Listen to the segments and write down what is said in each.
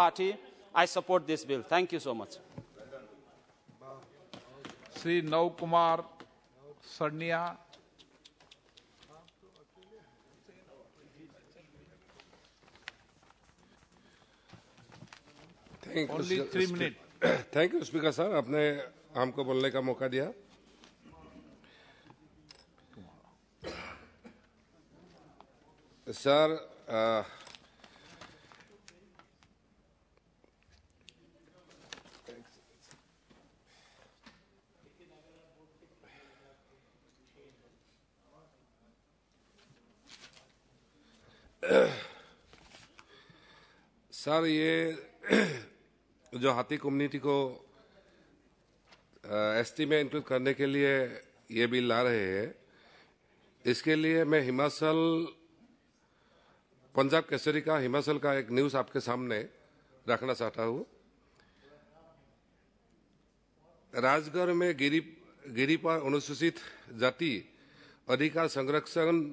party, I support this bill. Thank you so much. Sri Nau Kumar Sarnia. Thank Only you, three minutes. Thank you speaker sir आपने हमको बोलने का मौका दिया sir sir ये जो हाथी कम्युनिटी को एस टी में इंक्लूड करने के लिए ये बिल ला रहे हैं इसके लिए मैं हिमाचल पंजाब केसरी का हिमाचल का एक न्यूज़ आपके सामने रखना चाहता हूँ राजगढ़ में गिरी गिरी पर अनुसूचित जाति अधिकार संरक्षण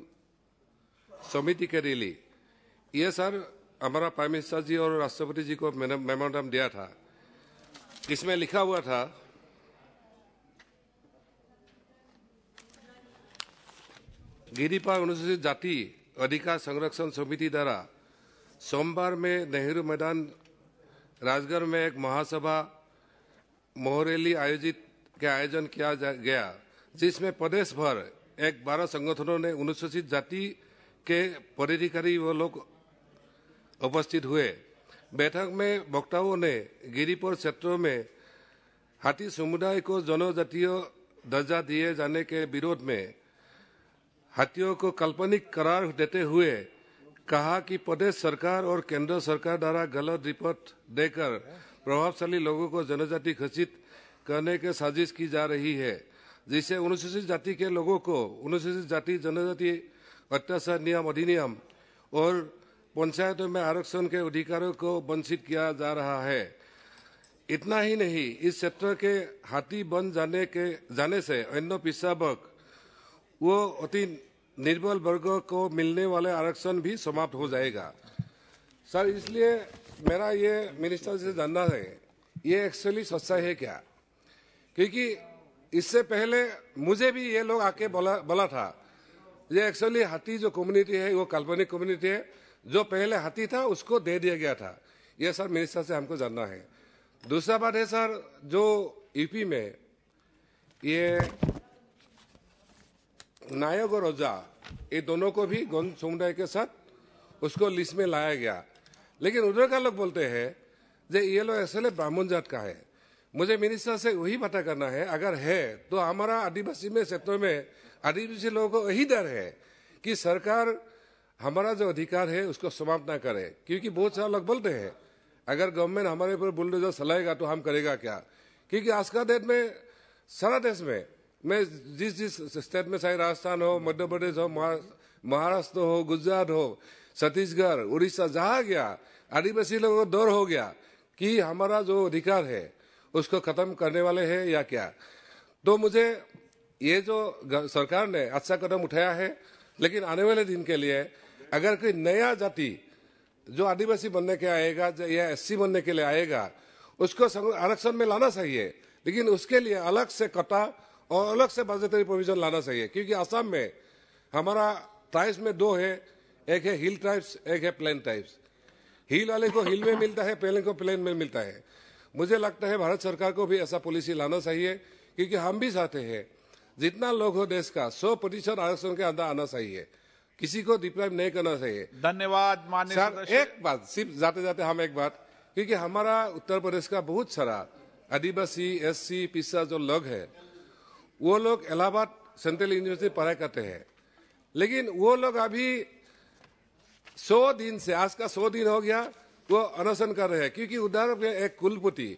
समिति के रैली ये सर हमारा प्राइम मिनिस्टर जी और राष्ट्रपति जी को मेमोरेंडम दिया था इसमें लिखा हुआ था गिरिपार अनुसूचित जाति अधिकार संरक्षण समिति द्वारा सोमवार में नेहरू मैदान राजगढ़ में एक महासभा मोहरेली आयोजित के आयोजन किया गया जिसमें प्रदेश भर एक बारह संगठनों ने अनुसूचित जाति के पदाधिकारी व लोग उपस्थित हुए बैठक में वक्ताओं ने गिरिपुर क्षेत्रों में हाथी समुदाय को जनजातीय दर्जा दिए जाने के विरोध में हाथियों को काल्पनिक करार देते हुए कहा कि प्रदेश सरकार और केंद्र सरकार द्वारा गलत रिपोर्ट देकर प्रभावशाली लोगों को जनजाति घोषित करने की साजिश की जा रही है जिससे अनुसूचित जाति के लोगों को अनुसूचित जाति जनजाति अत्याचार नियम अधिनियम और पंचायतों में आरक्षण के अधिकारों को वंचित किया जा रहा है इतना ही नहीं इस क्षेत्र के हाथी बन जाने के जाने से अन्य पिछड़ावर्ग वो अति निर्बल वर्गों को मिलने वाले आरक्षण भी समाप्त हो जाएगा सर इसलिए मेरा ये मिनिस्टर से जानना है ये एक्चुअली सच्चा है क्या क्योंकि इससे पहले मुझे भी ये लोग आके बोला बोला था ये एक्चुअली हाथी जो कम्युनिटी है वो काल्पनिक कम्युनिटी है जो पहले हाथी था उसको दे दिया गया था यह सर मिनिस्टर से हमको जानना है दूसरा बात है सर जो यूपी में ये नायक और रोजा ये दोनों को भी गौंड समुदाय के साथ उसको लिस्ट में लाया गया लेकिन उधर का लोग बोलते हैं जो ये लोग असल ब्राह्मण जात का है मुझे मिनिस्टर से वही पता करना है अगर है तो हमारा आदिवासी में क्षेत्रों में आदिवासी लोगों को यही डर है कि सरकार हमारा जो अधिकार है उसको समाप्त ना करें क्योंकि बहुत सारे लोग बोलते हैं अगर गवर्नमेंट हमारे ऊपर बुलडोजर चलाएगा तो हम करेगा क्या क्योंकि आज का डेट में सारा देश में मैं जिस जिस स्टेट में चाहे राजस्थान हो मध्य प्रदेश हो महाराष्ट्र हो गुजरात हो छत्तीसगढ़ उड़ीसा जहाँ गया आदिवासी लोगों को दौर हो गया कि हमारा जो अधिकार है उसको खत्म करने वाले है या क्या तो मुझे ये जो सरकार ने अच्छा कदम उठाया है लेकिन आने वाले दिन के लिए अगर कोई नया जाति जो आदिवासी बनने के आएगा या एससी बनने के लिए आएगा उसको आरक्षण में लाना चाहिए लेकिन उसके लिए अलग से कटा और अलग से बजटरी प्रोविजन लाना चाहिए क्योंकि असम में हमारा ट्राइब्स में दो है एक है हिल ट्राइब्स एक है प्लेन ट्राइब्स हिल वाले को हिल में मिलता है प्लेन को प्लेन में मिलता है मुझे लगता है भारत सरकार को भी ऐसा पॉलिसी लाना चाहिए क्योंकि हम भी चाहते हैं जितना लोग हो देश का सौ प्रतिशत आरक्षण के अंदर आना चाहिए किसी को डिप्राइव नहीं करना चाहिए धन्यवाद सर एक बात सिर्फ जाते जाते हम एक बात क्योंकि हमारा उत्तर प्रदेश का बहुत सारा आदिवासी एस सी पिसा जो लोग है वो लोग इलाहाबाद सेंट्रल यूनिवर्सिटी पढ़ाई करते हैं लेकिन वो लोग अभी सौ दिन से आज का सौ दिन हो गया वो अनशन कर रहे हैं क्योंकि उधर एक कुलपति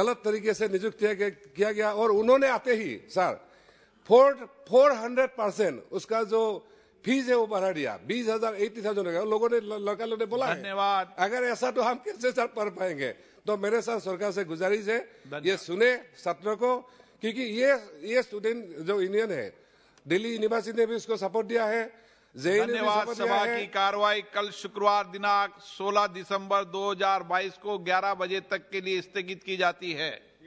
गलत तरीके से नियुक्त किया गया और उन्होंने आते ही sir four four hundred percent उसका जो फीस है वो बढ़ा दिया बीस हजार एटी थाउजेंड लोगों ने लड़का लोगों ने बोला धन्यवाद अगर ऐसा तो हम कैसे सर पढ़ पाएंगे तो मेरे साथ सरकार से गुजारिश है ये सुने छात्रों को क्योंकि ये ये स्टूडेंट जो यूनियन है दिल्ली यूनिवर्सिटी ने भी उसको सपोर्ट दिया है धन्यवाद सभा की कार्रवाई कल शुक्रवार दिनांक 16 दिसंबर 2022 को 11 बजे तक के लिए स्थगित की जाती है